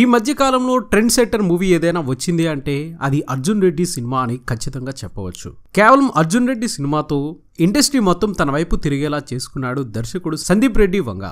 ఈ మధ్యకాలంలో trend setter movie ఏదైనా వచ్చింది అంటే అది అర్జున్ రెడ్డి సినిమా అని ఖచ్చితంగా చెప్పవచ్చు కేవలం అర్జున్ రెడ్డి సినిమాతో ఇండస్ట్రీ మొత్తం తన వైపు తిరిగేలా చేసుకున్నాడు దర్శకుడు సందీప్ రెడ్డి వంగ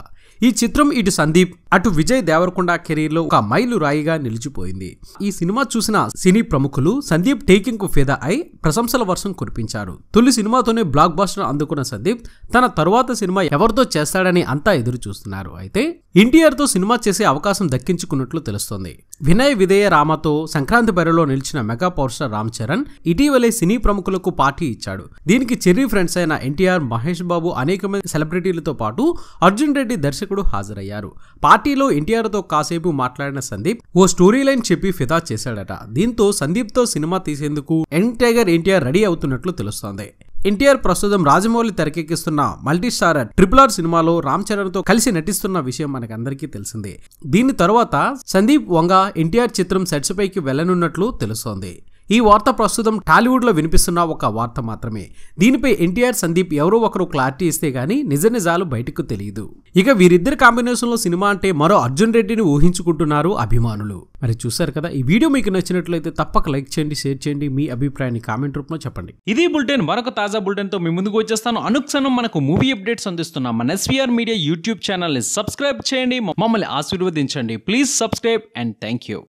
ఈ చిత్రం ఇటు సందీప్ అటు విజయ్ దేవరకొండ కెరీర్లో ఒక మైలు రాయిగా నిలిచిపోయింది ఈ సినిమా చూసిన సినీ ప్రముఖులు సందీప్ టేకింగ్ కు ఫేదా అయి ప్రశంసల వర్షం కురిపించారు తొలి సినిమాతోనే బ్లాక్ బాస్టర్ అందుకున్న సందీప్ తన తరువాత సినిమా ఎవరితో చేస్తాడని అంతా ఎదురు చూస్తున్నారు అయితే ఎన్టీఆర్తో సినిమా చేసే అవకాశం దక్కించుకున్నట్లు తెలుస్తోంది వినయ్ విధేయ రామతో సంక్రాంతి బరిలో నిలిచిన mega power star Ram Charan ఇటీవలే సినీ ప్రముఖులకు పార్టీ ఇచ్చాడు దీనికి చెర్రీ ఫ్రెండ్స్ అయిన ఎన్టీఆర్ మహేష్ బాబు అనేకమంది సెలబ్రిటీలతో పాటు అర్జున్ రెడ్డి దర్శకుడు హాజరయ్యారు పార్టీలో ఎన్టీఆర్తో కాసేపు మాట్లాడిన సందీప్ ఓ స్టోరీ లైన్ చెప్పి ఫిదా చేశాడట దీంతో సందీప్తో సినిమా తీసేందుకు ఎన్ టైగర్ ఎన్టీఆర్ రెడీ అవుతున్నట్లు తెలుస్తోంది ఎన్టీఆర్ ప్రస్తుతం రాజమౌళి తెరకెక్కిస్తున్న మల్టీ స్టార్ ట్రిపుల్ ఆర్ సినిమాలో రామ్ చరణ్ తో కలిసి నటిస్తున్న విషయం అందరికీ తెలిసిందే దీని తరువాత సందీప్ వంగ ఎన్టీఆర్ చిత్రం సెట్స్ పైకి వెళ్లనున్నట్లు తెలుస్తోంది ఈ వార్త ప్రస్తుతం టాలీవుడ్లో వినిపిస్తున్న ఒక వార్త మాత్రమే దీనిపై ఎన్టీఆర్ సందీప్ ఎవరో ఒకరు క్లారిటీ ఇస్తే గానీ నిజ నిజాలు బయటకు తెలియదు ఇక వీరిద్దరి కాంబినేషన్లో సినిమా అంటే మరో అర్జున్ రెడ్డిని ఊహించుకుంటున్నారు అభిమానులు మరి చూశారు కదా ఈ వీడియో మీకు నచ్చినట్లయితే తప్పక లైక్ చేయండి షేర్ చేయండి మీ అభిప్రాయాన్ని కామెంట్ రూపంలో చెప్పండి ఇది బులెటిన్ మరొక తాజా బులెటిన్తో మీ ముందుకు వచ్చేస్తాను అనుక్షణం మనకు మూవీ అప్డేట్స్ అందిస్తున్నాం మన ఎస్వీఆర్ మీడియా యూట్యూబ్ ఛానల్ని సబ్స్క్రైబ్ చేయండి మమ్మల్ని ఆశీర్వదించండి please subscribe and thank you